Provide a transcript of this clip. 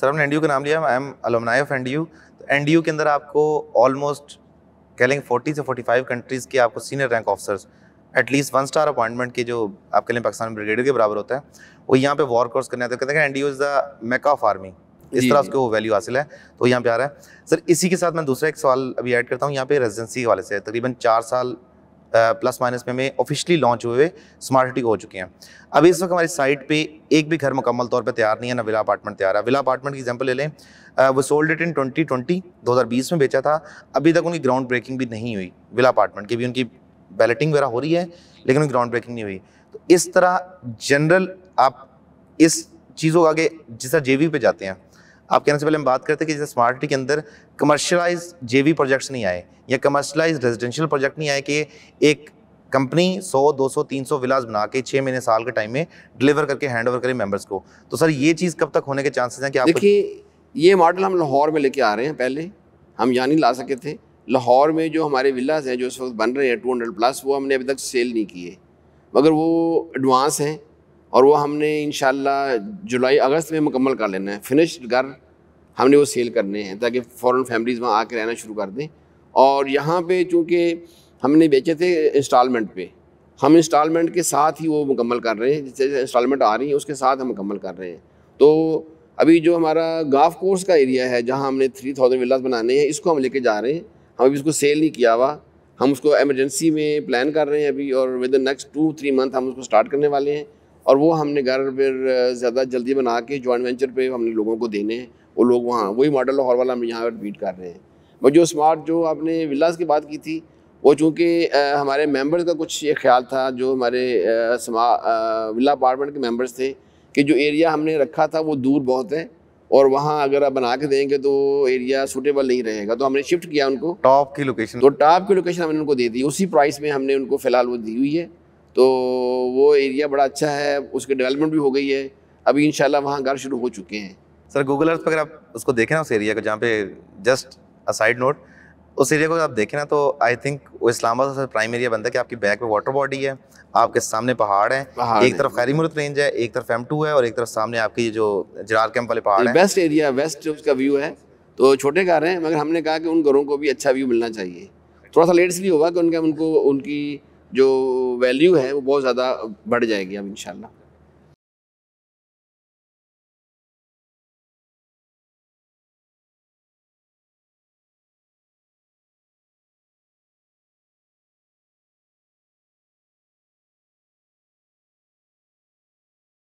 sir हमने N का नाम लिया I am alumni of N N के अंदर आपको ऑलमोस्ट कह लेंगे फोर्टी से फोर्टी फाइव कंट्रीज़ के आपको senior rank officers at least one star appointment के जो आपके लिए पाकिस्तान ब्रिगेडियर के बराबर होता है वो यहाँ पे वॉर कोर्स करने आते हैं कहते हैं N is the Mecca of army इस तरह उसको वैल्यू हासिल है तो यहाँ पे आ रहा है सर इसी के साथ मैं दूसरा एक सवाल अभी ऐड करता हूँ यहाँ पे रेजिडेंसी वाले से तकरीबन चार साल प्लस माइनस में हमें ऑफिशियली लॉन्च हुए हुए स्मार्ट सिटी हो चुके हैं अभी इस वक्त हमारी साइट पे एक भी घर मुकम्मल तौर पे तैयार नहीं है ना विला अपार्टमेंट तैयार है विला अपार्टमेंट की एग्जांपल ले लें वो सोल्ड इट इन 2020 2020 में बेचा था अभी तक उनकी ग्राउंड ब्रेकिंग भी नहीं हुई विला अपार्टमेंट की भी उनकी बैलेटिंग वगैरह हो रही है लेकिन उनकी ग्राउंड ब्रेकिंग नहीं हुई तो इस तरह जनरल आप इस चीज़ों का आगे जिस तरह जे पे जाते हैं आप कहने से पहले हम बात करते हैं कि जैसे स्मार्ट सिटी के अंदर कमर्शलाइज वी प्रोजेक्ट्स नहीं आए या कमर्शलाइज रेजिडेंशियल प्रोजेक्ट नहीं आए कि एक कंपनी 100, 200, 300 विलास बना के छः महीने साल के टाइम में डिलीवर करके हैंड ओवर करें मेम्बर्स को तो सर ये चीज़ कब तक होने के चांसेस हैं कि आप देखिए ये मॉडल हम लाहौर में लेके आ रहे हैं पहले हम यहाँ नहीं ला सके थे लाहौर में जो हमारे विलाज हैं जो इस वक्त बन रहे हैं टू हंड्रेड प्लस वो हमने अभी तक सेल नहीं किए मगर वो एडवांस हैं और वो हमने इन जुलाई अगस्त में मुकम्मल कर लेना है फिनिश घर हमने वो सेल करने हैं ताकि फ़ॉरन फैमिलीज़ वहाँ आके रहना शुरू कर दें और यहाँ पे चूँकि हमने बेचे थे इंस्टॉलमेंट पे हम इंस्टॉलमेंट के साथ ही वो मुकम्मल कर रहे हैं जैसे इंस्टॉलमेंट आ रही है उसके साथ हम मुकम्मल कर रहे हैं तो अभी जो हमारा गाफ कोर्स का एरिया है जहाँ हमने थ्री थाउजेंड विलाज बनाने हैं इसको हम लेके जा रहे हैं हम अभी उसको सेल नहीं किया हुआ हम उसको एमरजेंसी में प्लान कर रहे हैं अभी और within next two three month हम उसको स्टार्ट करने वाले हैं और वो हमने घर फिर ज़्यादा जल्दी बना के जॉइंट वेंचर पे हमने लोगों को देने हैं वो लोग वहाँ वही मॉडल लाहौर वाला हम यहाँ पर रिपीट कर रहे हैं बट जो स्मार्ट जो आपने विलास की बात की थी वो चूँकि हमारे मेंबर्स का कुछ ये ख्याल था जो हमारे विला अपार्टमेंट के मेंबर्स थे कि जो एरिया हमने रखा था वो दूर बहुत है और वहाँ अगर आप बना के देंगे तो एरिया सूटेबल नहीं रहेगा तो हमने शिफ्ट किया उनको टॉप की लोकेशन तो टॉप की लोकेशन हमने उनको दे दी उसी प्राइस में हमने उनको फ़िलहाल वो दी हुई है तो वो एरिया बड़ा अच्छा है उसकी डेवलपमेंट भी हो गई है अभी इन वहाँ घर शुरू हो चुके हैं सर गूगल अर्थ पर अगर आप उसको देखें ना उस एरिया को जहाँ पे जस्ट अ साइड नोट उस एरिया को अगर आप देखें ना तो आई थिंक वो इस्लामाबाद सबसे प्राइम एरिया बनता है कि आपकी बैक में वाटर बॉडी है आपके सामने पहाड़ है पहाड़ एक तरफ खैरी मुरत रेंज है एक तरफ एम टू है और एक तरफ सामने आपकी जो जरार कैंप वाले पहाड़ है बेस्ट एरिया वेस्ट उसका व्यू है तो छोटे घर हैं मगर हमने कहा कि उन घरों को भी अच्छा व्यू मिलना चाहिए थोड़ा सा लेट इसलिए होगा कि उनका उनको उनकी जो वैल्यू है वो बहुत ज़्यादा बढ़ जाएगी अब इंशाल्लाह